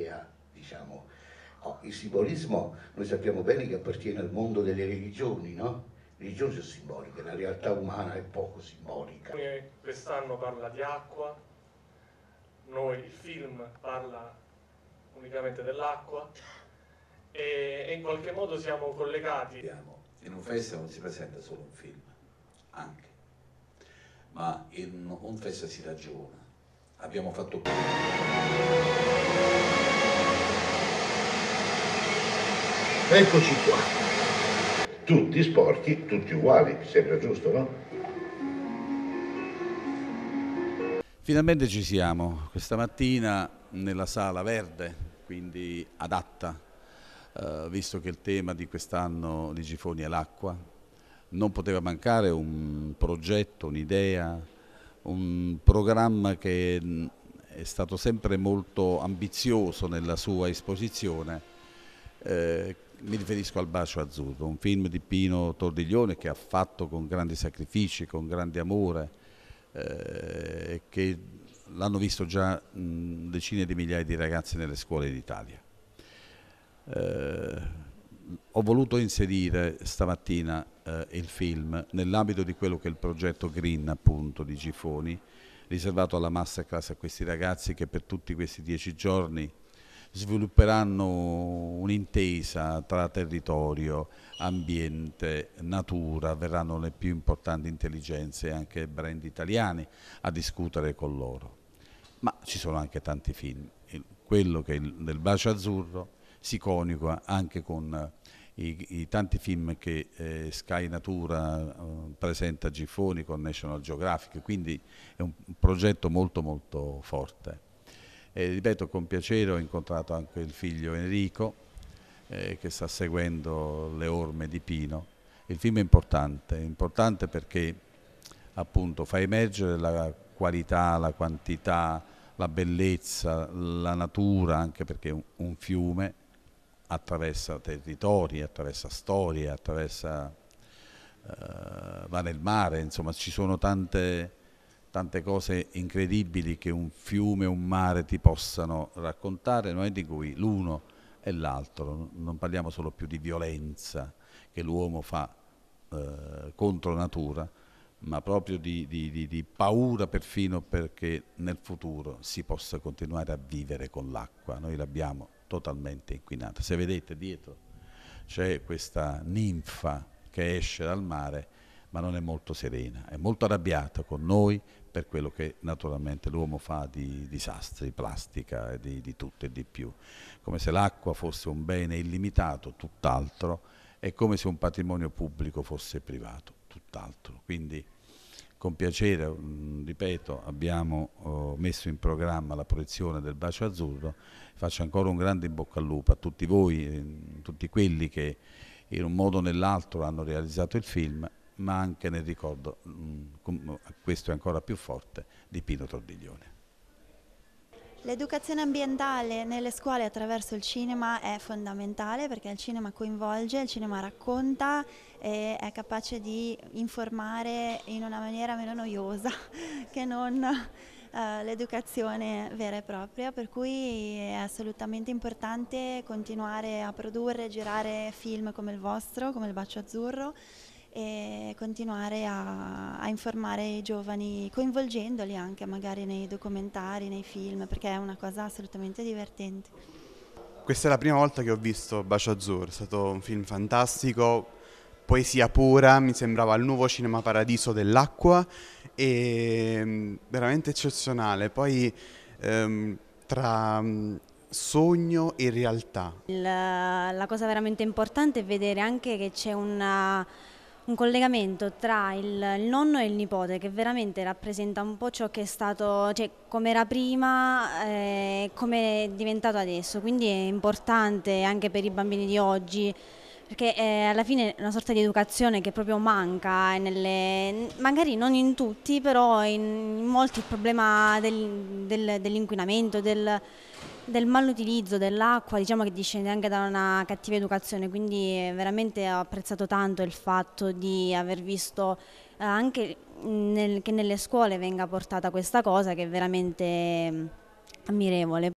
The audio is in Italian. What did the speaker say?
europea, diciamo. Oh, il simbolismo noi sappiamo bene che appartiene al mondo delle religioni, no? Le religioni sono simboliche, la realtà umana è poco simbolica. Eh, quest'anno parla di acqua, noi il film parla unicamente dell'acqua e, e, in qualche modo siamo collegati. In un festival non si presenta solo un film, anche, ma in un festival si ragiona, abbiamo fatto Eccoci qua. Tutti sporchi, tutti uguali, sembra giusto, no? Finalmente ci siamo, questa mattina nella sala verde, quindi adatta, eh, visto che il tema di quest'anno di Gifoni è l'acqua, non poteva mancare un progetto, un'idea, un programma che mm, è stato sempre molto ambizioso nella sua esposizione. Eh, mi riferisco al Bacio Azzurro, un film di Pino Tordiglione che ha fatto con grandi sacrifici, con grande amore, eh, che l'hanno visto già mh, mm, decine di migliaia di ragazzi nelle scuole d'Italia. Eh, ho voluto inserire stamattina eh, il film nell'ambito di quello che è il progetto Green appunto di Gifoni, riservato alla masterclass a questi ragazzi che per tutti questi dieci giorni svilupperanno un'intesa tra territorio, ambiente, natura, verranno le più importanti intelligenze e anche brand italiani a discutere con loro. Ma ci sono anche tanti film, quello che è nel Bacio Azzurro si coniuga anche con i, i tanti film che eh, Sky Natura eh, presenta a Giffoni con National Geographic, quindi è un progetto molto molto forte. E, ripeto, con piacere ho incontrato anche il figlio Enrico eh, che sta seguendo le orme di Pino. Il film è importante, è importante perché appunto fa emergere la qualità, la quantità, la bellezza, la natura, anche perché è un, un fiume attraversa territori, attraversa storie, attraversa uh, va nel mare, insomma ci sono tante, tante cose incredibili che un fiume, un mare ti possano raccontare, noi di cui l'uno e l'altro, non parliamo solo più di violenza che l'uomo fa eh, contro natura, ma proprio di, di, di, paura perfino perché nel futuro si possa continuare a vivere con l'acqua. Noi l'abbiamo totalmente inquinata. Se vedete dietro c'è questa ninfa che esce dal mare, ma non è molto serena, è molto arrabbiata con noi per quello che naturalmente l'uomo fa di disastri, plastica e di, di tutto e di più. Come se l'acqua fosse un bene illimitato, tutt'altro, e come se un patrimonio pubblico fosse privato tutt'altro. Quindi con piacere, mm, ripeto, abbiamo oh, messo in programma la proiezione del Bacio Azzurro. Faccio ancora un grande in bocca al lupo a tutti voi, eh, tutti quelli che in un modo o nell'altro hanno realizzato il film, ma anche nel ricordo, mm, questo è ancora più forte, di Pino Tordiglione. L'educazione ambientale nelle scuole attraverso il cinema è fondamentale perché il cinema coinvolge, il cinema racconta e è capace di informare in una maniera meno noiosa che non eh, l'educazione vera e propria, per cui è assolutamente importante continuare a produrre, e girare film come il vostro, come il Bacio Azzurro e continuare a, a informare i giovani, coinvolgendoli anche magari nei documentari, nei film, perché è una cosa assolutamente divertente. Questa è la prima volta che ho visto Bacio Azzurro, è stato un film fantastico, poesia pura, mi sembrava il nuovo cinema paradiso dell'acqua e mm, veramente eccezionale. Poi ehm, tra mm, sogno e realtà. la, la cosa veramente importante è vedere anche che c'è una un collegamento tra il, nonno e il nipote che veramente rappresenta un po' ciò che è stato, cioè come era prima, eh, come è diventato adesso, quindi è importante anche per i bambini di oggi perché eh, alla fine è una sorta di educazione che proprio manca, eh, nelle, magari non in tutti, però in, in molti il problema del, del, dell'inquinamento, del, del malutilizzo dell'acqua diciamo che discende anche da una cattiva educazione, quindi veramente ho apprezzato tanto il fatto di aver visto eh, anche nel, che nelle scuole venga portata questa cosa che è veramente mm, ammirevole.